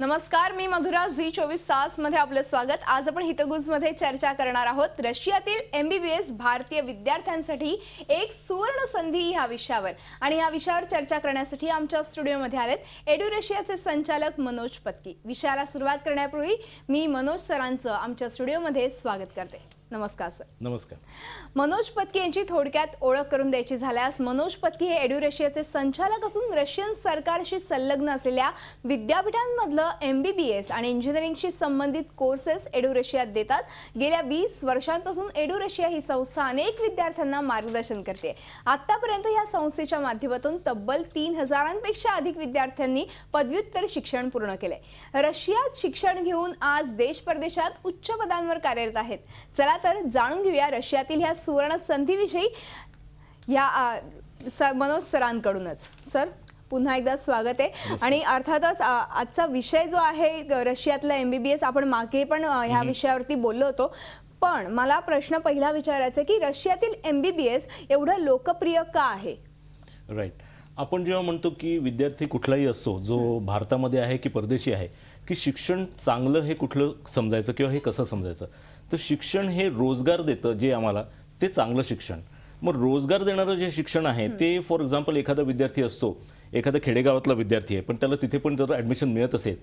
नमस्कार मी मधुरा झी चोवीस तास मध्ये आपलं स्वागत आज आपण हितगुज मध्ये चर्चा करणार आहोत रशियातील एमबीबीएस भारतीय विद्यार्थ्यांसाठी एक सुवर्ण संधी ह्या विषयावर आणि ह्या विषयावर चर्चा करण्यासाठी आमच्या स्टुडिओमध्ये आलेत एडू रशियाचे संचालक मनोज पत्की विषयाला सुरुवात करण्यापूर्वी मी मनोज सरांचं आमच्या स्टुडिओमध्ये स्वागत करते नमस्कार सर नमस्कार मनोज पत्की यांची थोडक्यात ओळख करून द्यायची झाल्यास मनोज पत्की हे एड्यू रशियाचे संचालक असून रशियन सरकारशी संलग्न असलेल्या विद्यापीठांमधलं एम बी बी एस आणि इंजिनिअरिंगशी संबंधित कोर्सेस एड्यू रशियात देतात गेल्या वीस वर्षांपासून एड्यू रशिया ही संस्था अनेक विद्यार्थ्यांना मार्गदर्शन करते आतापर्यंत या संस्थेच्या माध्यमातून तब्बल तीन हजारांपेक्षा अधिक विद्यार्थ्यांनी पदव्युत्तर शिक्षण पूर्ण केले रशियात शिक्षण घेऊन आज देश परदेशात उच्च पदांवर कार्यरत आहेत चला तर जाणून घेऊया रशियातील ह्या सुवर्ण संधीविषयी सर मनोज सरांकडूनच सर पुन्हा एकदा स्वागत आहे आणि अर्थातच आजचा विषय जो आहे रशियातला एम बी बी एस आपण मागे पण ह्या विषयावरती बोललो होतो पण मला प्रश्न पहिला विचारायचा की रशियातील एम बी बी एस एवढं लोकप्रिय का आहे राईट आपण जेव्हा म्हणतो की विद्यार्थी कुठलाही असतो जो भारतामध्ये आहे की परदेशी आहे की शिक्षण चांगलं हे कुठलं समजायचं किंवा हे कसं समजायचं तर शिक्षण हे रोजगार देतं जे आम्हाला ते चांगलं शिक्षण मग रोजगार देणारं जे शिक्षण आहे ते फॉर एक्झाम्पल एखादा विद्यार्थी असतो एखादा खेडेगावातला विद्यार्थी आहे पण त्याला तिथे पण जर ॲडमिशन मिळत असेल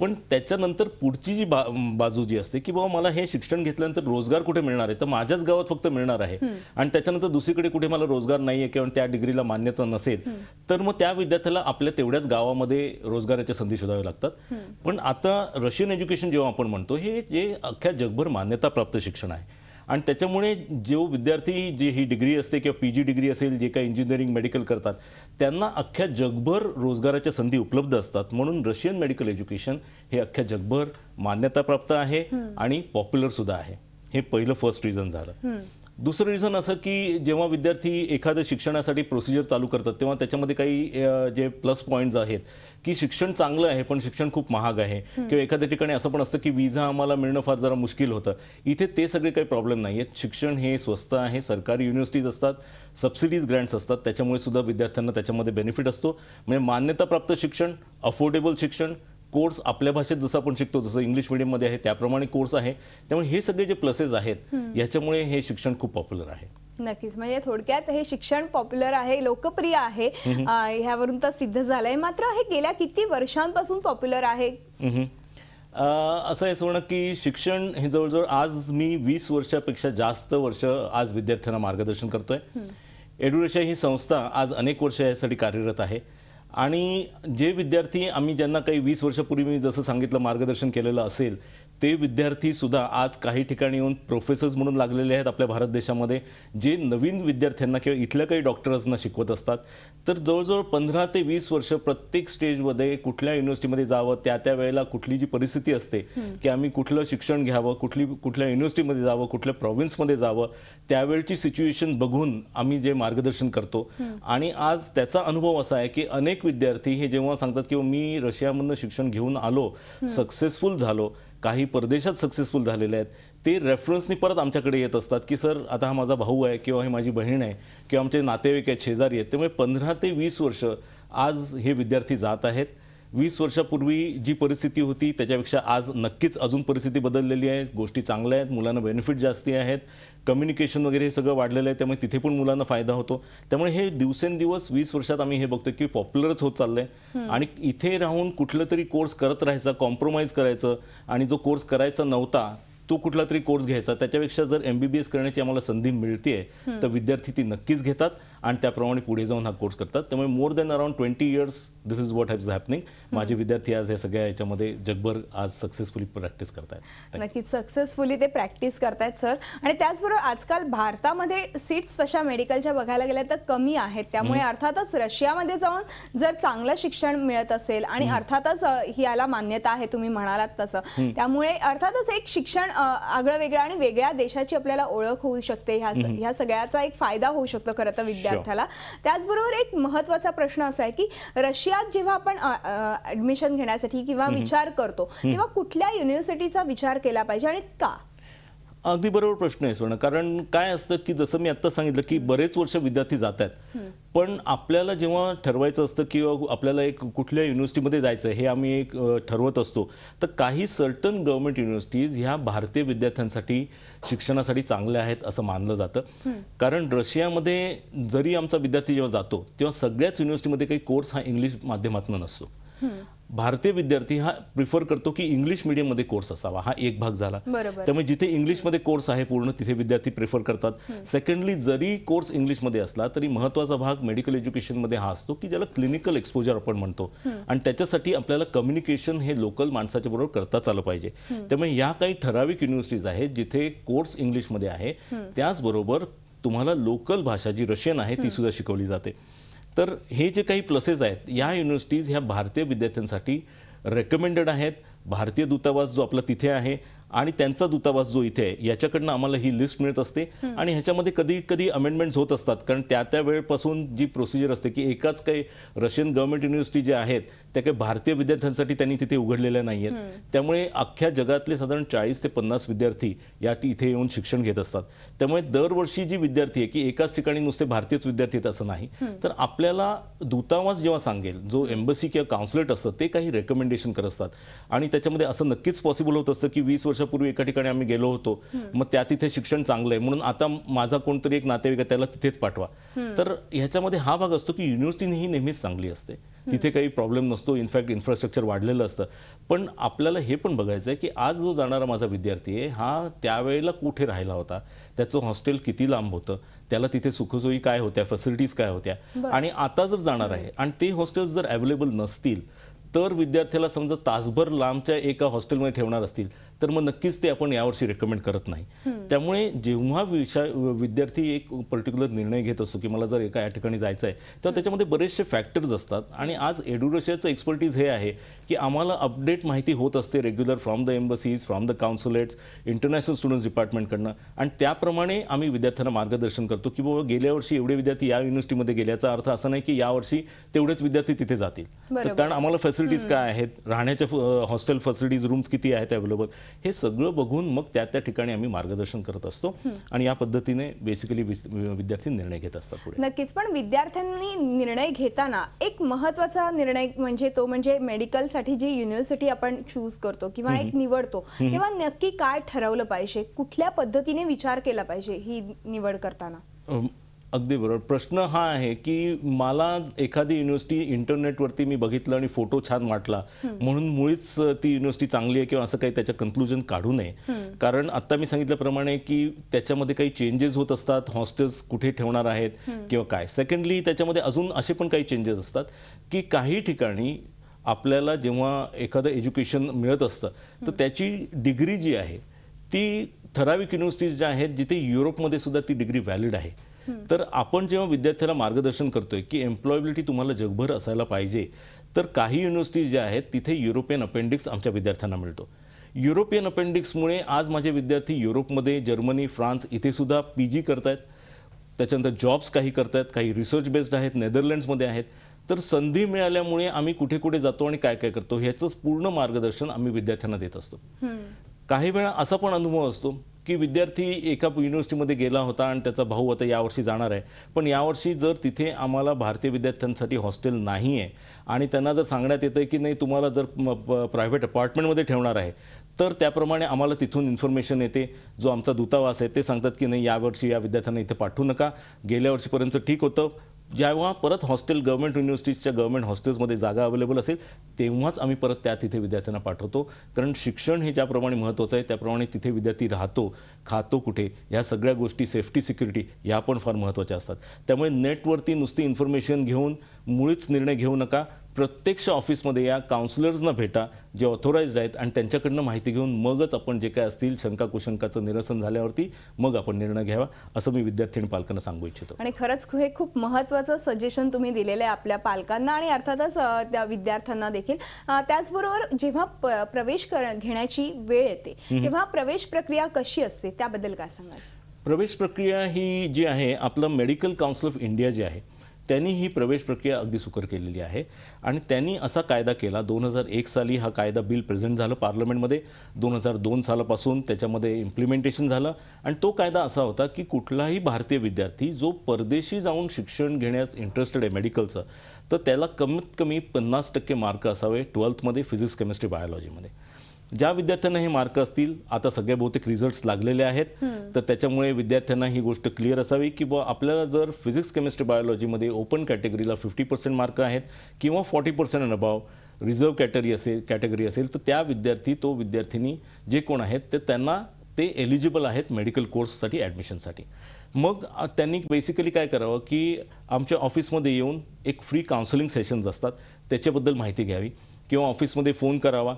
पण त्याच्यानंतर पुढची जी बा बाजू जी असते की बाबा मला हे शिक्षण घेतल्यानंतर रोजगार कुठे मिळणार आहे तर माझ्याच गावात फक्त मिळणार आहे आणि त्याच्यानंतर दुसरीकडे कुठे मला रोजगार नाही आहे किंवा त्या डिग्रीला मान्यता नसेल तर मग त्या विद्यार्थ्याला आपल्या तेवढ्याच गावामध्ये रोजगाराच्या संधी शोधाव्या लागतात पण आता रशियन एज्युकेशन जेव्हा आपण म्हणतो हे जे अख्ख्या जगभर मान्यताप्राप्त शिक्षण आहे आणि त्याच्यामुळे जो विद्यार्थी जे ही डिग्री असते किंवा पी जी डिग्री असेल जे काही इंजिनिअरिंग मेडिकल करतात त्यांना अख्ख्या जगभर रोजगाराच्या संधी उपलब्ध असतात म्हणून रशियन मेडिकल एज्युकेशन हे अख्ख्या जगभर मान्यताप्राप्त आहे आणि पॉप्युलर सुद्धा आहे हे पहिलं फर्स्ट रिझन झालं दुसरं रिझन असं की जेव्हा विद्यार्थी एखादं शिक्षणासाठी प्रोसिजर चालू करतात तेव्हा त्याच्यामध्ये काही जे प्लस पॉईंट्स आहेत की शिक्षण चांगलं आहे पण शिक्षण खूप महाग आहे किंवा एखाद्या ठिकाणी असं पण असतं की विजा आम्हाला मिळणं फार जरा मुश्किल होतं इथे ते सगळे काही प्रॉब्लेम नाही आहेत शिक्षण हे स्वस्त आहे सरकारी युनिव्हर्सिटीज असतात सबसिडीज ग्रँट्स असतात त्याच्यामुळे सुद्धा विद्यार्थ्यांना त्याच्यामध्ये बेनिफिट असतो म्हणजे मान्यताप्राप्त शिक्षण अफोर्डेबल शिक्षण कोर्स आपल्या भाषेत जसं आपण शिकतो जसं इंग्लिश मीडियममध्ये आहे त्याप्रमाणे कोर्स आहे त्यामुळे हे सगळे जे प्लसेस आहेत याच्यामुळे हे शिक्षण खूप पॉप्युलर आहे नक्कीच म्हणजे थोडक्यात हे शिक्षण पॉप्युलर आहे लोकप्रिय आहे ह्यावरून तर सिद्ध झालंय मात्र हे गेल्या किती वर्षांपासून पॉप्युलर आहे असं आहे सोडणं की शिक्षण हे जवळजवळ आज मी वीस वर्षापेक्षा जास्त वर्ष आज विद्यार्थ्यांना मार्गदर्शन करतोय एडुरेशा ही संस्था आज अनेक वर्ष यासाठी कार्यरत आहे आणि जे विद्यार्थी आम्ही ज्यांना काही वीस वर्षापूर्वी मी जसं सांगितलं मार्गदर्शन केलेलं असेल ते विद्यार्थी सुद्धा आज काही ठिकाणी येऊन प्रोफेसर्स म्हणून लागलेले आहेत आपल्या भारत देशामध्ये जे नवीन विद्यार्थ्यांना किंवा इथल्या काही डॉक्टर्सना शिकवत असतात तर जवळजवळ पंधरा ते वीस वर्ष प्रत्येक स्टेजमध्ये कुठल्या युनिव्हर्सिटीमध्ये जावं त्या त्या वेळेला कुठली जी परिस्थिती असते की आम्ही कुठलं शिक्षण घ्यावं कुठली कुठल्या युनिव्हर्सिटीमध्ये जावं कुठल्या प्रॉव्हिन्समध्ये जावं त्यावेळची सिच्युएशन बघून आम्ही जे मार्गदर्शन करतो आणि आज त्याचा अनुभव असा आहे की अनेक विद्यार्थी हे जेव्हा सांगतात की मी रशियामधनं शिक्षण घेऊन आलो सक्सेसफुल झालो काही परदेशात सक्सेसफुल झालेले आहेत ते रेफरन्सनी परत आमच्याकडे येत असतात की सर आता हा माझा भाऊ आहे किंवा ही माझी बहीण आहे किंवा आमचे नातेवाईक आहेत शेजारी आहेत त्यामुळे पंधरा ते वीस वर्ष आज हे विद्यार्थी जात आहेत वीस वर्षापूर्वी जी परिस्थिती होती त्याच्यापेक्षा आज नक्कीच अजून परिस्थिती बदललेली आहे गोष्टी चांगल्या आहेत मुलांना बेनिफिट जास्ती आहेत कम्युनिकेशन वगैरे हे सगळं वाढलेलं आहे त्यामुळे तिथे पण मुलांना फायदा होतो त्यामुळे हे दिवसेंदिवस वीस वर्षात आम्ही हे बघतो की पॉप्युलरच होत चाललंय आणि इथे राहून कुठलं तरी कोर्स करत राहायचा कॉम्प्रोमाइज करायचं आणि जो कोर्स करायचा नव्हता तो कुठला तरी कोर्स घ्यायचा त्याच्यापेक्षा जर एमबीबीएस करण्याची आम्हाला संधी मिळते तर विद्यार्थी ती नक्कीच घेतात आणि त्याप्रमाणे पुढे जाऊन हा कोर्स करतात त्यामुळे more than around twenty years this is what is happening माझे विद्यार्थी आज या सगळ्या याच्यामध्ये जगभर आज सक्सेसफुली प्रॅक्टिस करतायत नक्कीच सक्सेसफुली ते प्रॅक्टिस करतायत सर आणि त्याचबरोबर आजकाल भारतामध्ये सीट्स तशा मेडिकलच्या बघायला गेल्या तर कमी आहेत त्यामुळे अर्थातच रशियामध्ये जाऊन जर चांगलं शिक्षण मिळत असेल आणि अर्थातच ही याला मान्यता आहे तुम्ही म्हणालात तसं त्यामुळे अर्थातच एक शिक्षण आगळं वेगळं आणि वेगळ्या देशाची आपल्याला ओळख होऊ शकते ह्या ह्या सगळ्याचा एक फायदा होऊ शकतो खरं तर विद्यार्थ्याला त्याचबरोबर एक महत्वाचा प्रश्न असा आहे की रशियात जेव्हा आपण ऍडमिशन घेण्यासाठी किंवा विचार करतो तेव्हा कुठल्या युनिव्हर्सिटीचा विचार केला पाहिजे आणि का अगदी बरोबर प्रश्न आहे स्वर्ण कारण काय असतं की जसं मी आत्ता सांगितलं की बरेच वर्ष विद्यार्थी जात आहेत पण आपल्याला जेव्हा ठरवायचं असतं किंवा आपल्याला एक कुठल्या युनिव्हर्सिटीमध्ये जायचं हे आम्ही एक ठरवत असतो तर काही सर्टन गव्हर्मेंट युनिव्हर्सिटीज ह्या भारतीय विद्यार्थ्यांसाठी शिक्षणासाठी चांगल्या आहेत असं मानलं जातं कारण रशियामध्ये जरी आमचा विद्यार्थी जेव्हा जातो तेव्हा सगळ्याच युनिव्हर्सिटीमध्ये काही कोर्स हा इंग्लिश माध्यमातून नसतो भारतीय विद्यार्थी हा प्रिफर करतो की इंग्लिश मीडियममध्ये कोर्स असावा हा एक भाग झाला त्यामुळे जिथे इंग्लिशमध्ये कोर्स आहे पूर्ण तिथे विद्यार्थी प्रिफर करतात सेकंडली जरी कोर्स इंग्लिशमध्ये असला तरी महत्वाचा भाग मेडिकल एज्युकेशनमध्ये हा असतो की ज्याला क्लिनिकल एक्सपोजर आपण म्हणतो आणि त्याच्यासाठी आपल्याला कम्युनिकेशन हे लोकल माणसाच्या बरोबर करताच आलं पाहिजे त्यामुळे या काही ठराविक युनिव्हर्सिटीज आहेत जिथे कोर्स इंग्लिशमध्ये आहे त्याचबरोबर तुम्हाला लोकल भाषा जी रशियन आहे ती सुद्धा शिकवली जाते तर हे जे काही प्लसेस आहेत या युनिव्हर्सिटीज ह्या भारतीय विद्यार्थ्यांसाठी रेकमेंडेड आहेत भारतीय दूतावास जो आपला तिथे आहे आणि त्यांचा दूतावास जो इथे आहे याच्याकडनं आम्हाला ही लिस्ट मिळत असते आणि ह्याच्यामध्ये कधी कधी अमेंडमेंट्स होत असतात कारण त्या त्या वेळपासून जी प्रोसिजर असते की एकाच काही रशियन गव्हर्नमेंट युनिव्हर्सिटी ज्या आहेत त्या काही भारतीय विद्यार्थ्यांसाठी त्यांनी तिथे उघडलेल्या नाही त्यामुळे अख्ख्या जगातले साधारण चाळीस ते पन्नास विद्यार्थी या इथे येऊन शिक्षण घेत असतात त्यामुळे दरवर्षी जी विद्यार्थी आहे की एकाच ठिकाणी नुसते भारतीयच विद्यार्थी आहेत असं नाही तर आपल्याला दूतावास जेव्हा सांगेल जो एम्बसी किंवा काउन्सलेट असतं ते काही रेकमेंडेशन करत असतात आणि त्याच्यामध्ये असं नक्कीच पॉसिबल होत असतं की वीस वर्ष वर्षापूर्वी एका ठिकाणी आम्ही गेलो होतो मग त्या तिथे शिक्षण चांगलं आहे म्हणून आता माझा कोणतरी एक नातेवाईक त्याला तिथेच पाठवा तर ह्याच्यामध्ये हा भाग असतो की युनिव्हर्सिटी ही नेहमीच चांगली असते तिथे काही प्रॉब्लेम नसतो इनफॅक्ट इन्फ्रास्ट्रक्चर वाढलेलं असतं पण आपल्याला हे पण बघायचं आहे की आज जो जाणारा माझा विद्यार्थी आहे हा त्यावेळेला कुठे राहिला होता त्याचं हॉस्टेल किती लांब होतं त्याला तिथे सुखसोयी काय होत्या फॅसिलिटीज काय होत्या आणि आता जर जाणार आहे आणि ते हॉस्टेल्स जर अवेलेबल नसतील तर विद्यार्थ्याला समजा तासभर लांबच्या एका हॉस्टेलमध्ये ठेवणार असतील तर मग नक्कीच ते आपण यावर्षी रेकमेंड करत नाही त्यामुळे जेव्हा विषय विद्यार्थी एक पर्टिक्युलर निर्णय घेत असतो की मला जर एका या ठिकाणी जायचं आहे तेव्हा त्याच्यामध्ये बरेचसे फॅक्टर्स असतात आणि आज एड्युकेशनचं एक्सपर्टीज हे आहे की आम्हाला अपडेट माहिती होत असते regular from the embassies from the consulates international students डिपार्टमेंटकडनं आणि त्याप्रमाणे आम्ही विद्यार्थ्यांना मार्गदर्शन करतो की बाबा गेल्या वर्षी एवढे विद्यार्थी या युनिव्हर्सिटीमध्ये गेल्याचा अर्थ असा नाही की यावर्षी तेवढेच विद्यार्थी तिथे जातील तर कारण आम्हाला फॅसिलिटीज काय आहेत राहण्याच्या हॉस्टेल फॅसिलिटीज रूम्स किती आहेत अवेलेबल हे सगळं बघून मग त्या त्या ठिकाणी आम्ही मार्गदर्शन करत असतो आणि या पद्धतीने बेसिकली विद्यार्थी निर्णय घेत असतात पुढे नक्कीच पण विद्यार्थ्यांनी निर्णय घेताना एक महत्वाचा निर्णय म्हणजे तो म्हणजे मेडिकलसाठी जी युनिव्हर्सिटी आपण चूज करतो किंवा एक निवडतो तेव्हा नक्की काय ठरवलं पाहिजे कुठल्या पद्धतीने विचार केला पाहिजे ही निवड करताना अगदी बरोबर प्रश्न हा आहे की मला एखादी युनिव्हर्सिटी इंटरनेटवरती मी बघितलं आणि फोटो छान वाटला म्हणून मुळीच ती युनिव्हर्सिटी चांगली आहे किंवा असं काही त्याच्या कन्क्लुजन काढू नये कारण आत्ता मी सांगितल्याप्रमाणे की त्याच्यामध्ये काही चेंजेस होत असतात हॉस्टेल्स कुठे ठेवणार आहेत किंवा काय सेकंडली त्याच्यामध्ये अजून असे पण काही चेंजेस असतात की काही ठिकाणी आपल्याला जेव्हा एखादं एज्युकेशन मिळत असतं तर त्याची डिग्री जी आहे ती ठराविक युनिव्हर्सिटीज ज्या आहेत जिथे युरोपमध्ये सुद्धा ती डिग्री व्हॅलिड आहे तर आपण जेव्हा विद्यार्थ्याला मार्गदर्शन करतोय की एम्प्लॉयबिलिटी तुम्हाला जगभर असायला पाहिजे तर काही युनिव्हर्सिटीज ज्या आहेत तिथे युरोपियन अपेंडिक्स आमच्या विद्यार्थ्यांना मिळतो युरोपियन अपेंडिक्समुळे आज माझे विद्यार्थी युरोपमध्ये जर्मनी फ्रान्स इथे पी जी करतायत त्याच्यानंतर जॉब्स काही करतायत काही रिसर्च बेस्ड आहेत नेदरलँड्समध्ये आहेत तर संधी मिळाल्यामुळे आम्ही कुठे कुठे जातो आणि काय काय करतो ह्याचंच पूर्ण मार्गदर्शन आम्ही विद्यार्थ्यांना देत असतो काही वेळा असा पण अनुभव असतो की विद्यार्थी एका युनिव्हर्सिटीमध्ये गेला होता आणि त्याचा भाऊ आता यावर्षी जाणार आहे पण यावर्षी जर तिथे आम्हाला भारतीय विद्यार्थ्यांसाठी हॉस्टेल नाही आहे आणि त्यांना जर सांगण्यात येतं की नाही तुम्हाला जर प्रायव्हेट अपार्टमेंटमध्ये ठेवणार आहे तर त्याप्रमाणे आम्हाला तिथून इन्फॉर्मेशन येते जो आमचा दूतावास आहे ते सांगतात की नाही यावर्षी या विद्यार्थ्यांना इथे पाठवू नका गेल्या वर्षीपर्यंत ठीक होतं जेव्हा परत हॉस्टेल गव्हर्मेंट युनिव्हर्सिटीजच्या गव्हर्मेंट हॉस्टेल्समध्ये जागा अवेलेबल असेल तेव्हाच आम्ही परत त्या तिथे विद्यार्थ्यांना पाठवतो कारण शिक्षण हे ज्याप्रमाणे महत्त्वाचं आहे त्याप्रमाणे तिथे विद्यार्थी राहतो खातो कुठे ह्या सगळ्या गोष्टी सेफ्टी सिक्युरिटी ह्या पण फार महत्त्वाच्या असतात त्यामुळे नेटवरती नुसती इन्फॉर्मेशन घेऊन मुळीच निर्णय घेऊ नका प्रत्यक्ष ऑफिसमध्ये या काउन्सिलर्सना भेटा जे ऑथोराईज आहेत आणि त्यांच्याकडनं माहिती घेऊन मगच आपण जे काय असतील शंका कुशंकाचं निरसन झाल्यावरती मग आपण निर्णय घ्यावा असं मी विद्यार्थी आणि पालकांना सांगू इच्छितो आणि खरंच हे खूप महत्वाचं सजेशन तुम्ही दिलेलं आहे आपल्या पालकांना आणि अर्थातच त्या विद्यार्थ्यांना देखील त्याचबरोबर जेव्हा प्रवेश कर घेण्याची वेळ येते तेव्हा प्रवेश प्रक्रिया कशी असते त्याबद्दल काय सांगाल प्रवेश प्रक्रिया ही जी आहे आपलं मेडिकल काउन्सिल ऑफ इंडिया जे आहे त्यांनी ही प्रवेश प्रक्रिया अगदी सुकर केलेली आहे आणि त्यांनी असा कायदा केला दोन हजार एक साली हा कायदा बिल प्रेझेंट झालं पार्लमेंटमध्ये दोन हजार दोन सालापासून त्याच्यामध्ये इम्प्लिमेंटेशन झालं आणि तो कायदा असा होता की कुठलाही भारतीय विद्यार्थी जो परदेशी जाऊन शिक्षण घेण्यास इंटरेस्टेड आहे मेडिकलचं तर त्याला कमीत कमी पन्नास टक्के मार्क असावे ट्वेल्थमध्ये फिजिक्स केमिस्ट्री बायोलॉजीमध्ये ज्या विद्यार्थ्यांना हे मार्क असतील आता सगळे बहुतेक रिझल्ट लागलेले आहेत तर त्याच्यामुळे विद्यार्थ्यांना ही गोष्ट क्लिअर असावी की बा आपल्याला जर फिजिक्स केमिस्ट्री बायोलॉजीमध्ये ओपन कॅटेगरीला फिफ्टी पर्सेंट मार्क आहेत किंवा फॉर्टी पर्सेंट अनुभव अबाव कॅटेगरी असेल कॅटेगरी असेल तर त्या विद्यार्थी तो विद्यार्थिनी जे कोण आहेत ते त्यांना ते एलिजिबल आहेत मेडिकल कोर्ससाठी ॲडमिशनसाठी मग त्यांनी बेसिकली काय करावं की आमच्या ऑफिसमध्ये येऊन एक फ्री काउन्सलिंग सेशन्स असतात त्याच्याबद्दल माहिती घ्यावी किंवा ऑफिसमध्ये फोन करावा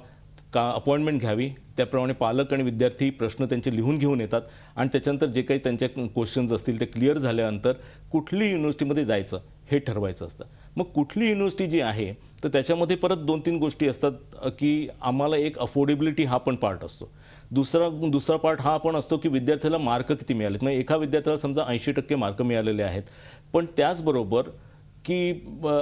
का अपॉइंटमेंट घ्यावी त्याप्रमाणे पालक आणि विद्यार्थी प्रश्न त्यांचे लिहून घेऊन येतात आणि त्याच्यानंतर जे काही त्यांच्या क्वेश्चन्स असतील ते क्लिअर झाल्यानंतर कुठली युनिव्हर्सिटीमध्ये जायचं हे ठरवायचं असतं मग कुठली युनिव्हर्सिटी जी आहे तर त्याच्यामध्ये परत दोन तीन गोष्टी असतात की आम्हाला एक अफोर्डेबिलिटी हा पण पार्ट असतो दुसरा दुसरा पार्ट हा पण असतो की विद्यार्थ्याला मार्क किती मिळाले म्हणजे एका विद्यार्थ्याला समजा ऐंशी टक्के मार्क मिळालेले आहेत पण त्याचबरोबर की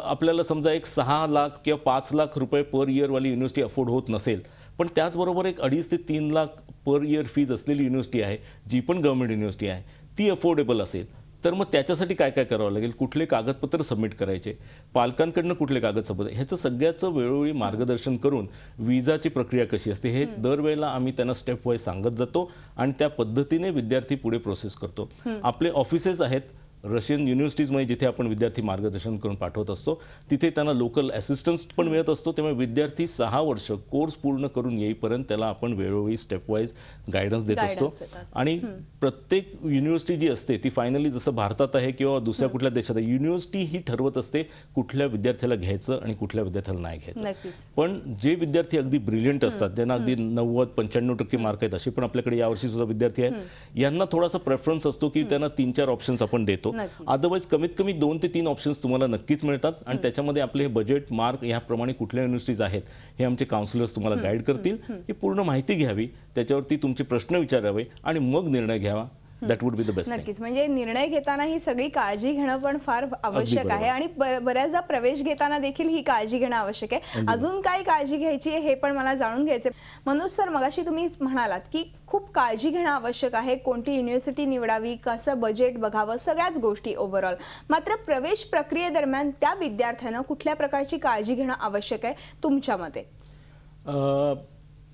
आपल्याला समजा एक सहा लाख किंवा पाच लाख रुपये पर इयरवाली युनिव्हर्सिटी अफोर्ड होत नसेल पण त्याचबरोबर एक अडीच ते तीन लाख पर इयर फीज असलेली युनिव्हर्सिटी आहे जी पण गव्हर्नमेंट युनिव्हर्सिटी आहे ती अफोर्डेबल असेल तर मग त्याच्यासाठी काय काय करावं लागेल कुठले कागदपत्र सबमिट करायचे पालकांकडनं कुठले कागद सबमिट ह्याचं सगळ्याचं वेळोवेळी मार्गदर्शन करून विजाची प्रक्रिया कशी असते हे दरवेळेला आम्ही त्यांना स्टेप वाईज सांगत जातो आणि त्या पद्धतीने विद्यार्थी पुढे प्रोसेस करतो आपले ऑफिसेस आहेत रशियन युनिव्हर्सिटीजमध्ये जिथे आपण विद्यार्थी मार्गदर्शन करून पाठवत असतो तिथे त्यांना लोकल असिस्टन्स पण मिळत असतो त्यामुळे विद्यार्थी सहा वर्ष कोर्स पूर्ण करून येईपर्यंत त्याला आपण वेळोवेळी वाईज गायडन्स देत असतो आणि प्रत्येक युनिव्हर्सिटी जी असते ती फायनली जसं भारतात आहे किंवा दुसऱ्या कुठल्या देशात आहे युनिव्हर्सिटी ही ठरवत असते कुठल्या विद्यार्थ्याला घ्यायचं आणि कुठल्या विद्यार्थ्याला नाही घ्यायचं पण जे विद्यार्थी अगदी ब्रिलियंट असतात ज्यांना अगदी नव्वद पंच्याण्णव टक्के मार्क आहेत असे पण आपल्याकडे यावर्षी सुद्धा विद्यार्थी आहेत यांना थोडासा प्रेफरन्स असतो की त्यांना तीन चार ऑप्शन्स आपण देतो शकतो अदरवाईज कमीत कमी दोन ते तीन ऑप्शन्स तुम्हाला नक्कीच मिळतात आणि त्याच्यामध्ये आपले हे बजेट मार्क याप्रमाणे कुठल्या युनिव्हर्सिटीज आहेत हे आमचे काउन्सिलर्स तुम्हाला गाईड करतील ही पूर्ण माहिती घ्यावी त्याच्यावरती तुमचे प्रश्न विचारावे आणि मग निर्णय घ्यावा that would be the best नक्कीच म्हणजे निर्णय घेताना ही सगळी काळजी घेणं पण फार आवश्यक आहे आणि बऱ्याचदा प्रवेश घेताना देखील ही काळजी घेणं आवश्यक आहे अजून काय काळजी घ्यायची हे पण मला जाणून घ्यायचं मनोज सर मगाशी तुम्ही म्हणालात की खूप काळजी घेणं आवश्यक आहे कोणती युनिव्हर्सिटी निवडावी कसं बजेट बघावं सगळ्याच गोष्टी ओव्हरऑल मात्र प्रवेश प्रक्रियेदरम्यान त्या विद्यार्थ्यांना कुठल्या प्रकारची काळजी घेणं आवश्यक आहे तुमच्या मते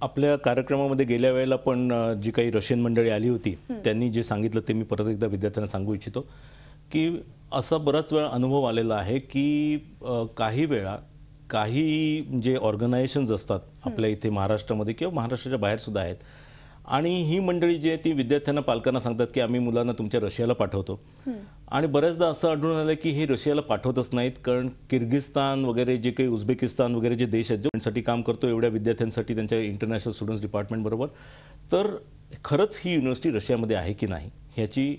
आपल्या कार्यक्रमामध्ये गेल्या वेळेला पण जी काही रशियन मंडळी आली होती त्यांनी जे सांगितलं ते मी परत एकदा विद्यार्थ्यांना सांगू इच्छितो की असा बराच वेळा अनुभव आलेला आहे की काही वेळा काही जे ऑर्गनायझेशन्स असतात आपल्या इथे महाराष्ट्रामध्ये किंवा महाराष्ट्राच्या बाहेरसुद्धा आहेत आणि ही मंडळी जी आहे ती विद्यार्थ्यांना पालकांना सांगतात की आम्ही मुलांना तुमच्या रशियाला पाठवतो आणि बऱ्याचदा असं आढळून आलं की हे रशियाला पाठवतच नाहीत कारण किर्गिस्तान वगैरे जे काही उझबेकिस्तान वगैरे जे देश आहेत त्यांच्यासाठी काम करतो एवढ्या विद्यार्थ्यांसाठी त्यांच्या इंटरनॅशनल स्टुडंट्स डिपार्टमेंटबरोबर तर खरंच ही युनिव्हर्सिटी रशियामध्ये आहे की नाही ह्याची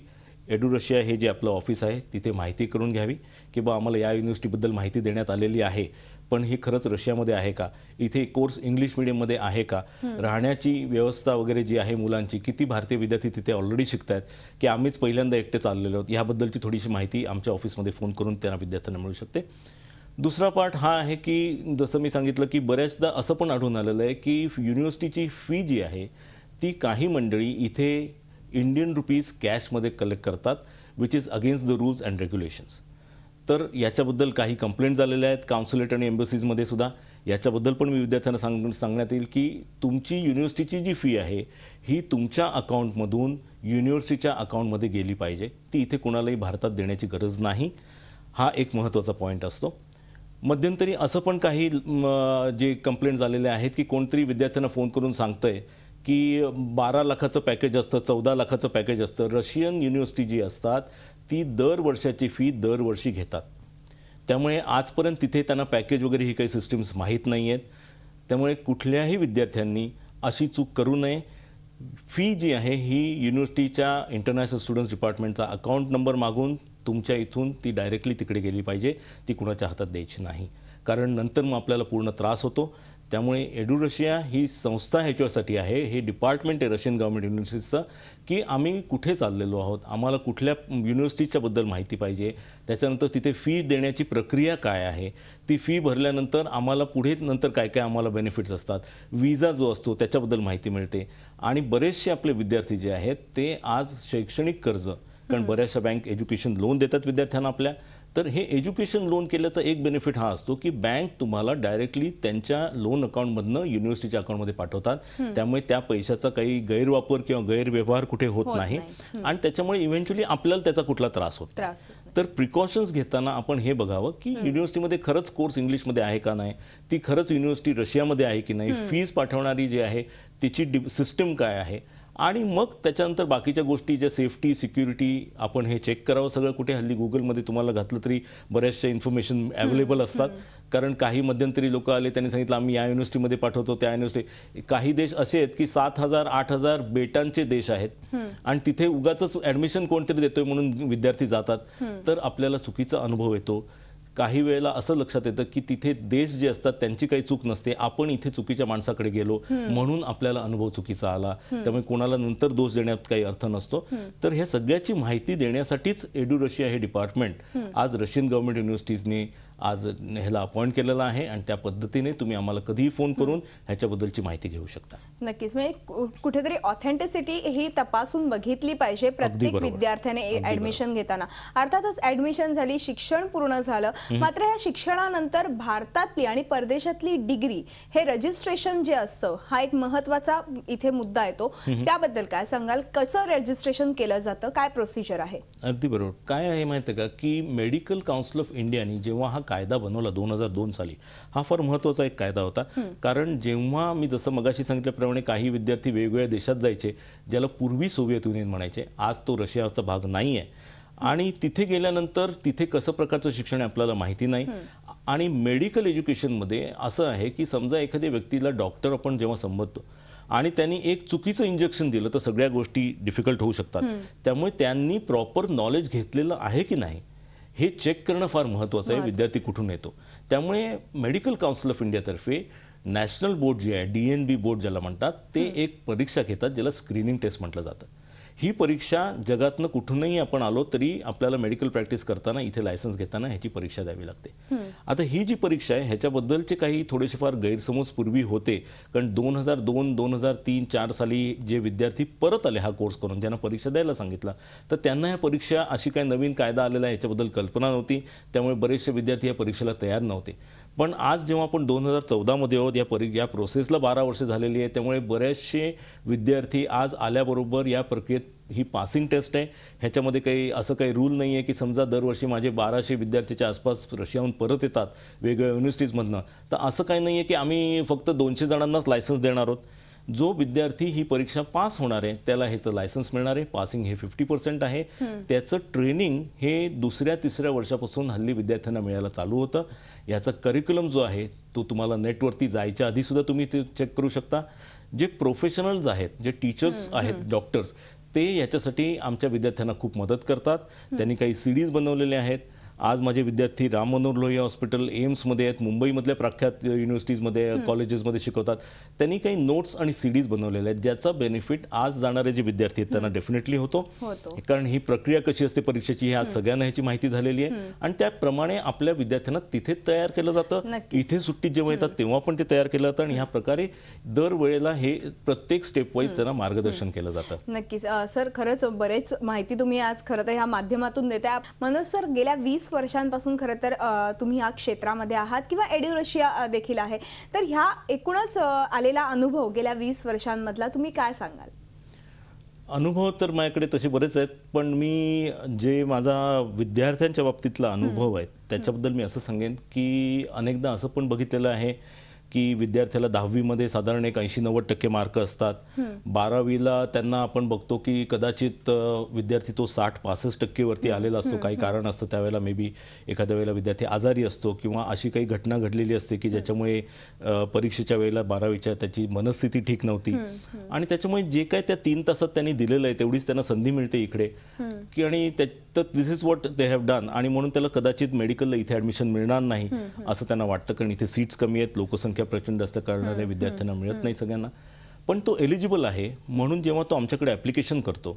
एडू रशिया हे जे आपलं ऑफिस आहे तिथे माहिती करून घ्यावी की बा आम्हाला या युनिव्हर्सिटीबद्दल माहिती देण्यात आलेली आहे पण हे खरंच रशियामध्ये आहे का इथे कोर्स इंग्लिश मिडियममध्ये आहे का राहण्याची व्यवस्था वगैरे जी आहे मुलांची किती भारतीय विद्यार्थी तिथे ऑलरेडी शिकत आहेत की आम्हीच पहिल्यांदा एकटे चाललेलो आहोत याबद्दलची थोडीशी माहिती आमच्या ऑफिसमध्ये फोन करून त्यांना विद्यार्थ्यांना मिळू शकते दुसरा पार्ट हा आहे की जसं मी सांगितलं की बऱ्याचदा असं पण आढळून आलेलं आहे की युनिव्हर्सिटीची फी जी आहे ती काही मंडळी इथे इंडियन रुपीज कॅशमध्ये कलेक्ट करतात which is against the rules and regulations तर याच्याबद्दल काही कंप्लेंट झालेल्या आहेत काउन्सिलेट आणि एम्बसीजमध्ये सुद्धा याच्याबद्दल पण मी विद्यार्थ्यांना सांग सांगण्यात येईल की तुमची युनिव्हर्सिटीची जी फी आहे ही तुमच्या अकाउंटमधून युनिव्हर्सिटीच्या अकाउंटमध्ये गेली पाहिजे ती इथे कुणालाही भारतात देण्याची गरज नाही हा एक महत्त्वाचा पॉईंट असतो मध्यंतरी असं पण काही जे कंप्लेंट झालेले आहेत की कोणतरी विद्यार्थ्यांना फोन करून सांगतंय की बारा लाखाचं पॅकेज असतं चौदा लाखाचं पॅकेज असतं रशियन युनिव्हर्सिटी जी असतात ती दर वर्षाची फी दरवर्षी घेतात त्यामुळे आजपर्यंत तिथे त्यांना पॅकेज वगैरे ही काही सिस्टीम्स माहीत नाही आहेत त्यामुळे कुठल्याही विद्यार्थ्यांनी अशी चूक करू नये फी जी आहे ही युनिव्हर्सिटीच्या इंटरनॅशनल स्टुडंट्स डिपार्टमेंटचा अकाउंट नंबर मागून तुमच्या इथून ती डायरेक्टली तिकडे गेली पाहिजे ती कुणाच्या हातात द्यायची नाही कारण नंतर मग आपल्याला पूर्ण त्रास होतो त्यामुळे एडू रशिया ही संस्था ह्याच्यासाठी आहे हे डिपार्टमेंट आहे रशियन गव्हर्मेंट युनिव्हर्सिटीचं की आम्ही कुठे चाललेलो आहोत आम्हाला कुठल्या युनिव्हर्सिटीच्याबद्दल माहिती पाहिजे त्याच्यानंतर तिथे फी देण्याची प्रक्रिया काय आहे ती फी भरल्यानंतर आम्हाला पुढे नंतर काय काय आम्हाला बेनिफिट्स असतात विजा जो असतो त्याच्याबद्दल माहिती मिळते आणि बरेचसे आपले विद्यार्थी जे आहेत ते आज शैक्षणिक कर्ज कारण बऱ्याचशा बँक एज्युकेशन लोन देतात विद्यार्थ्यांना आपल्या तर हे एज्युकेशन लोन केल्याचा एक बेनिफिट हा असतो की बँक तुम्हाला डायरेक्टली त्यांच्या लोन अकाउंटमधनं युनिव्हर्सिटीच्या अकाउंटमध्ये पाठवतात त्यामुळे त्या पैशाचा काही गैरवापर किंवा गैरव्यवहार कुठे होत नाही आणि त्याच्यामुळे इव्हेंच्युअली आपल्याला त्याचा कुठला त्रास होत तर प्रिकॉशन्स घेताना आपण हे बघावं की युनिव्हर्सिटीमध्ये खरंच कोर्स इंग्लिशमध्ये आहे का नाही ती खरंच युनिव्हर्सिटी रशियामध्ये आहे की नाही फीज पाठवणारी जी आहे तिची सिस्टम काय आहे आणि मग त्याच्यानंतर बाकीच्या गोष्टी ज्या सेफ्टी सिक्युरिटी आपण हे चेक करावं सगळं कुठे हल्ली गुगलमध्ये तुम्हाला घातलं तरी बऱ्याचशा इन्फॉर्मेशन अवेलेबल असतात कारण काही मध्यंतरी लोक आले त्यांनी सांगितलं आम्ही या युनिव्हर्सिटीमध्ये पाठवतो त्या युनिव्हर्सिटी काही देश असे आहेत की सात हजार आठ हजार बेटांचे देश आहेत आणि तिथे उगाच ऍडमिशन कोणतरी देतोय म्हणून विद्यार्थी जातात तर आपल्याला चुकीचा अनुभव येतो काही वेळेला असं लक्षात येतं की तिथे देश जे असतात त्यांची काही चूक नसते आपण इथे चुकीच्या माणसाकडे गेलो म्हणून आपल्याला अनुभव चुकीचा आला त्यामुळे कोणाला नंतर दोष देण्यात काही अर्थ नसतो तर ह्या सगळ्याची माहिती देण्यासाठीच एडू रशिया हे डिपार्टमेंट आज रशियन गव्हर्नमेंट युनिव्हर्सिटीजनी आज ह्याला अपॉइंट केलेला आहे आणि त्या पद्धतीने तुम्ही आम्हाला कधीही फोन करून ह्याच्याबद्दलची माहिती घेऊ शकता नक्कीच म्हणजे कुठेतरी ऑथेंटिसिटी ही तपासून बघितली पाहिजे प्रत्येक विद्यार्थ्याने ऍडमिशन घेताना अर्थातच ऍडमिशन झाली शिक्षण पूर्ण झालं मात्र ह्या शिक्षणानंतर भारतातली आणि परदेशातली डिग्री हे रजिस्ट्रेशन जे असतं हा एक महत्वाचा इथे मुद्दा येतो त्याबद्दल काय सांगाल कसं रजिस्ट्रेशन केलं जातं काय प्रोसिजर आहे अगदी बरोबर काय आहे माहिती का की मेडिकल काउन्सिल ऑफ इंडियाने जेव्हा हा कायदा बनवला दोन हजार दोन साली हा फार महत्त्वाचा एक कायदा होता कारण जेव्हा मी जसं मगाशी सांगितल्याप्रमाणे काही विद्यार्थी वेगवेगळ्या देशात जायचे ज्याला पूर्वी सोवियत युनियन म्हणायचे आज तो रशियाचा भाग नाही आहे आणि तिथे गेल्यानंतर तिथे कसं प्रकारचं शिक्षण आपल्याला माहिती नाही आणि मेडिकल एज्युकेशनमध्ये असं आहे की समजा एखाद्या व्यक्तीला डॉक्टर आपण जेव्हा संबोधतो आणि त्यांनी एक चुकीचं इंजेक्शन दिलं तर सगळ्या गोष्टी डिफिकल्ट होऊ शकतात त्यामुळे त्यांनी प्रॉपर नॉलेज घेतलेलं आहे की नाही हे चेक करणं फार महत्त्वाचं आहे विद्यार्थी कुठून येतो त्यामुळे मेडिकल काउन्सिल ऑफ इंडियातर्फे नॅशनल बोर्ड जे आहे डी एन बी बोर्ड ज्याला म्हणतात ते एक परीक्षा घेतात ज्याला स्क्रीनिंग टेस्ट म्हटलं जातं ही परीक्षा जगातनं कुठूनही आपण आलो तरी आपल्याला मेडिकल प्रॅक्टिस करताना इथे लायसन्स घेताना ह्याची परीक्षा द्यावी लागते आता ही जी परीक्षा आहे ह्याच्याबद्दलचे काही थोडेसे फार गैरसमज पूर्वी होते कारण दोन हजार दोन दोन हजार तीन चार साली जे विद्यार्थी परत आले हा कोर्स करून ज्यांना परीक्षा द्यायला सांगितला तर त्यांना ह्या परीक्षा अशी काही नवीन कायदा आलेला आहे ह्याच्याबद्दल कल्पना नव्हती त्यामुळे बरेचसे विद्यार्थी या परीक्षेला तयार नव्हते पण आज जेव्हा आपण दोन हजार चौदामध्ये आहोत या परी या प्रोसेसला बारा वर्ष झालेली आहे त्यामुळे बरेचसे विद्यार्थी आज आल्याबरोबर या प्रक्रियेत ही पासिंग टेस्ट आहे ह्याच्यामध्ये काही असं काही रूल नाही आहे की समजा दरवर्षी माझे बाराशे विद्यार्थीच्या आसपास रशियाहून परत येतात वेगवेगळ्या युनिव्हर्सिटीजमधनं तर असं काही नाही आहे की आम्ही फक्त दोनशे जणांनाच लायसन्स देणार आहोत जो विद्यार्थी ही परीक्षा पास होणार आहे त्याला ह्याचं लायसन्स मिळणार आहे पासिंग हे फिफ्टी पर्सेंट आहे त्याचं ट्रेनिंग हे दुसऱ्या तिसऱ्या वर्षापासून हल्ली विद्यार्थ्यांना मिळायला चालू होतं याचा करिक्युलम जो आहे तो तुम्हाला नेटवरती जायच्या आधीसुद्धा तुम्ही ते चेक करू शकता जे प्रोफेशनल्स आहेत जे टीचर्स आहेत डॉक्टर्स ते याच्यासाठी आमच्या विद्यार्थ्यांना खूप मदत करतात त्यांनी काही सीडीज बनवलेले आहेत आज माझे विद्यार्थी राम मनोहर लोहिया हॉस्पिटल एम्समध्ये आहेत मुंबईमधल्या प्रख्यात युनिव्हर्सिटीजमध्ये कॉलेजेसमध्ये शिकवतात त्यांनी काही नोट्स आणि सीडीज बनवलेल्या आहेत ज्याचा बेनिफिट आज जाणारे जे विद्यार्थी आहेत त्यांना डेफिनेटली होतो कारण ही प्रक्रिया कशी असते परीक्षेची ही आज सगळ्यांना ह्याची माहिती झालेली आहे आणि त्याप्रमाणे आपल्या विद्यार्थ्यांना तिथे तयार केलं जातं इथे सुट्टीत जेव्हा येतात तेव्हा पण ते तयार केलं जातं आणि ह्या प्रकारे दरवेळेला हे प्रत्येक स्टेप वाईज त्यांना मार्गदर्शन केलं जातं नक्कीच सर खरंच बरेच माहिती तुम्ही आज खरं तर ह्या माध्यमातून देता मनोज सर गेल्या वीस वीस वर्षांपासून खरं तर तुम्ही या क्षेत्रामध्ये आहात किंवा एड्युरशिया देखील आहे तर ह्या एकूणच आलेला अनुभव गेल्या वीस वर्षांमधला तुम्ही काय सांगाल अनुभव तर माझ्याकडे तसे बरेच आहेत पण मी जे माझा विद्यार्थ्यांच्या बाबतीतला अनुभव आहे त्याच्याबद्दल मी असं सांगेन की अनेकदा असं पण बघितलेलं आहे की विद्यार्थ्याला दहावीमध्ये साधारण एक ऐंशी नव्वद टक्के मार्क असतात बारावीला त्यांना आपण बघतो की कदाचित विद्यार्थी तो साठ पासष्ट टक्केवरती आलेला असतो काही कारण असतं त्यावेळेला मे बी एखाद्या वेळेला विद्यार्थी आजारी असतो किंवा अशी काही घटना घडलेली असते की ज्याच्यामुळे परीक्षेच्या वेळेला बारावीच्या त्याची मनस्थिती ठीक नव्हती आणि त्याच्यामुळे जे काय त्या तीन तासात त्यांनी दिलेलं आहे तेवढीच त्यांना संधी मिळते इकडे की आणि this is what they have done आणि म्हणून त्याला कदाचित मेडिकलला इथे ऍडमिशन मिळणार नाही असं त्यांना वाटतं कारण इथे सीट्स कमी आहेत लोकसंख्या संख्या प्रचंड असल्या करणाऱ्या विद्यार्थ्यांना मिळत नाही सगळ्यांना पण तो एलिजिबल आहे म्हणून जेव्हा तो आमच्याकडे ऍप्लिकेशन करतो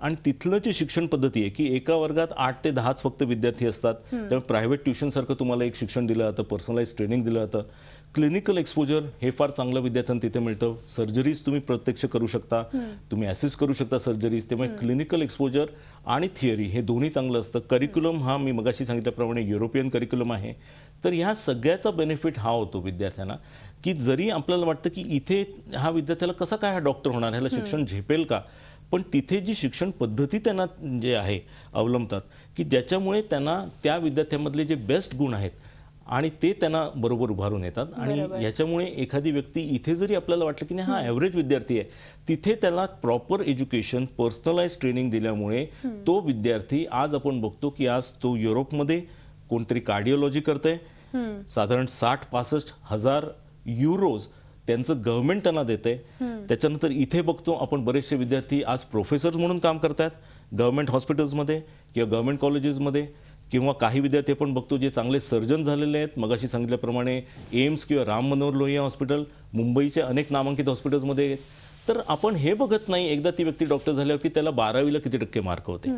आणि तिथलं जे शिक्षण पद्धती आहे की एका वर्गात आठ ते दहाच फक्त विद्यार्थी असतात त्यामुळे प्रायव्हेट सारखं तुम्हाला एक शिक्षण दिलं जातं पर्सनलाइज ट्रेनिंग दिलं जातं क्लिनिकल एक्सपोजर हे फार चांगलं विद्यार्थ्यांना तिथे मिळतं सर्जरीज तुम्ही प्रत्यक्ष करू शकता तुम्ही असिस्ट करू शकता सर्जरीज त्यामुळे क्लिनिकल एक्सपोजर आणि थिअरी हे दोन्ही चांगलं असतं करिक्युलम हा मी मगाशी सांगितल्याप्रमाणे युरोपियन करिक्युलम आहे तर ह्या सगळ्याचा बेनिफिट हा होतो विद्यार्थ्यांना की जरी आपल्याला वाटतं की इथे हा विद्यार्थ्याला कसा काय हा डॉक्टर होणार ह्याला शिक्षण झेपेल का पण तिथे जी शिक्षण पद्धती त्यांना जे आहे अवलंबतात की ज्याच्यामुळे त्यांना त्या विद्यार्थ्यांमधले जे बेस्ट गुण आहेत आणि ते त्यांना बरोबर उभारून येतात आणि याच्यामुळे एखादी व्यक्ती इथे जरी आपल्याला वाटलं की नाही हा ॲव्हरेज विद्यार्थी आहे तिथे त्याला प्रॉपर एज्युकेशन पर्सनलाइज ट्रेनिंग दिल्यामुळे तो विद्यार्थी आज आपण बघतो की आज तो युरोपमध्ये कोणतरी कार्डिओलॉजी करते साधारण साठ पासष्ट हजार युरोज त्यांचं गव्हर्नमेंट त्यांना देते त्याच्यानंतर इथे बघतो आपण बरेचसे विद्यार्थी आज प्रोफेसर्स म्हणून काम करतात गव्हर्नमेंट हॉस्पिटल्समध्ये किंवा गव्हर्नमेंट कॉलेजेसमध्ये किंवा काही विद्यार्थी आपण बघतो जे चांगले सर्जन झालेले आहेत मगाशी सांगितल्याप्रमाणे एम्स किंवा राम मनोहर लोहिया हॉस्पिटल मुंबईच्या अनेक नामांकित हॉस्पिटल्समध्ये तर आपण हे बघत नाही एकदा ती व्यक्ती डॉक्टर झाल्यावर की त्याला बारावीला किती टक्के मार्क होते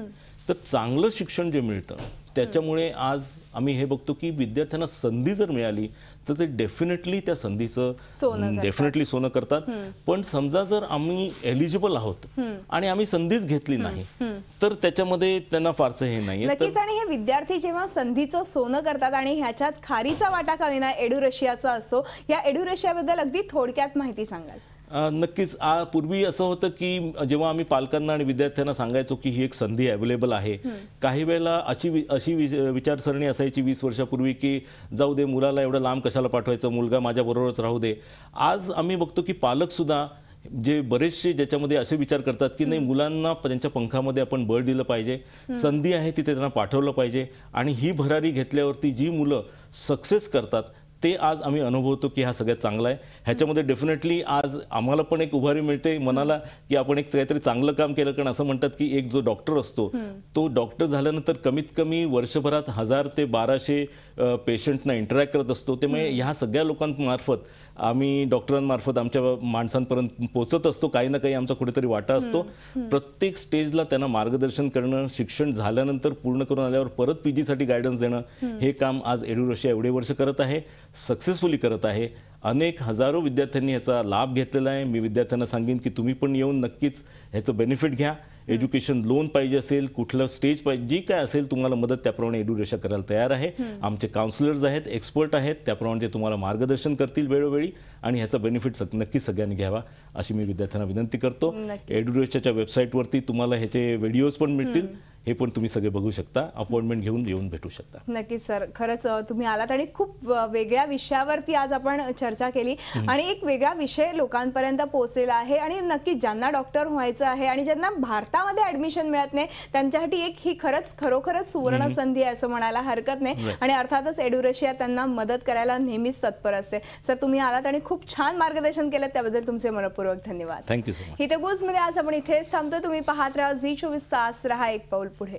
तर चांगलं शिक्षण जे मिळतं त्याच्यामुळे आज आम्ही हे बघतो की विद्यार्थ्यांना संधी जर मिळाली तर ते डेफिनेटली त्या संधीचं डेफिनेटली सोनं करतात पण समजा जर आम्ही एलिजिबल आहोत आणि आम्ही संधीच घेतली नाही तर त्याच्यामध्ये त्यांना फारसं हे नाही नक्कीच आणि हे विद्यार्थी जेव्हा संधीचं सोनं करतात आणि ह्याच्यात खारीचा वाटा का विना एड्युरेशियाचा असतो या बद्दल अगदी थोडक्यात माहिती सांगाल नक्कीच पूर्वी असं होतं की जेव्हा आम्ही पालकांना आणि विद्यार्थ्यांना सांगायचो की ही एक संधी अवेलेबल आहे काही वेळेला अशी अशी विचारसरणी असायची वीस वर्षापूर्वी की जाऊ दे मुलाला एवढं लांब कशाला पाठवायचं मुलगा माझ्याबरोबरच राहू दे आज आम्ही बघतो की पालकसुद्धा जे बरेचसे ज्याच्यामध्ये असे विचार करतात की नाही मुलांना त्यांच्या पंखामध्ये आपण बळ दिलं पाहिजे संधी आहे तिथे त्यांना पाठवलं पाहिजे आणि ही भरारी घेतल्यावरती जी मुलं सक्सेस करतात ते आज आम्ही अनुभवतो की हा सगळ्यात चांगला आहे ह्याच्यामध्ये डेफिनेटली आज आम्हाला पण एक उभारी मिळते मनाला की आपण एक काहीतरी चांगलं काम केलं कारण असं म्हणतात की एक जो डॉक्टर असतो तो डॉक्टर झाल्यानंतर कमीत कमी वर्षभरात हजार ते बाराशे पेशंटना इंटरॅक्ट करत असतो त्यामुळे म्हणजे ह्या सगळ्या लोकांमार्फत आम्ही डॉक्टरांमार्फत आमच्या माणसांपर्यंत पोचत असतो काही ना काही आमचा कुठेतरी वाटा असतो प्रत्येक स्टेजला त्यांना मार्गदर्शन करणं शिक्षण झाल्यानंतर पूर्ण करून आल्यावर परत जीसाठी गायडन्स देणं हे काम आज एडुरशिया एवढे वर्ष करत आहे सक्सेसफुली करत आहे अनेक हजारो विद्यार्थ्यांनी याचा लाभ घेतलेला आहे मी विद्यार्थ्यांना सांगेन की तुम्ही पण येऊन नक्कीच ह्याचं बेनिफिट घ्या एज्युकेशन लोन पाहिजे असेल कुठलं स्टेज पाहिजे जी काय असेल तुम्हाला मदत त्याप्रमाणे एडुरेशा करायला तयार आहे आमचे काउन्सिलर्स आहेत एक्सपर्ट आहेत त्याप्रमाणे ते तुम्हाला मार्गदर्शन करतील वेळोवेळी आणि ह्याचा बेनिफिट नक्की सगळ्यांनी घ्यावा अशी मी विद्यार्थ्यांना विनंती करतो एडुरेशाच्या वेबसाईटवरती तुम्हाला ह्याचे व्हिडिओज पण मिळतील हे पण तुम्ही सगळे बघू शकता अपॉइंटमेंट घेऊन येऊन भेटू शकता नक्कीच सर खरंच तुम्ही आलात आणि खूप वेगळ्या विषयावरती आज आपण चर्चा केली आणि एक वेगळा विषय लोकांपर्यंत पोहोचलेला आहे आणि नक्की ज्यांना डॉक्टर व्हायचं आहे आणि ज्यांना भारतात ऍडमिशन मिळत नाही त्यांच्यासाठी एक ही खरंच खरोखरच सुवर्ण संधी आहे असं म्हणायला हरकत नाही आणि अर्थातच एड्युरेशिया त्यांना मदत करायला नेहमीच तत्पर असते सर तुम्ही आलात आणि खूप छान मार्गदर्शन केलं त्याबद्दल तुमचे मनपूर्वक धन्यवाद थँक्यू इथे गुजमध्ये आज आपण इथेच थांबतो तुम्ही पाहत राहा झी चोवीस तास रहा एक पाऊल पुढे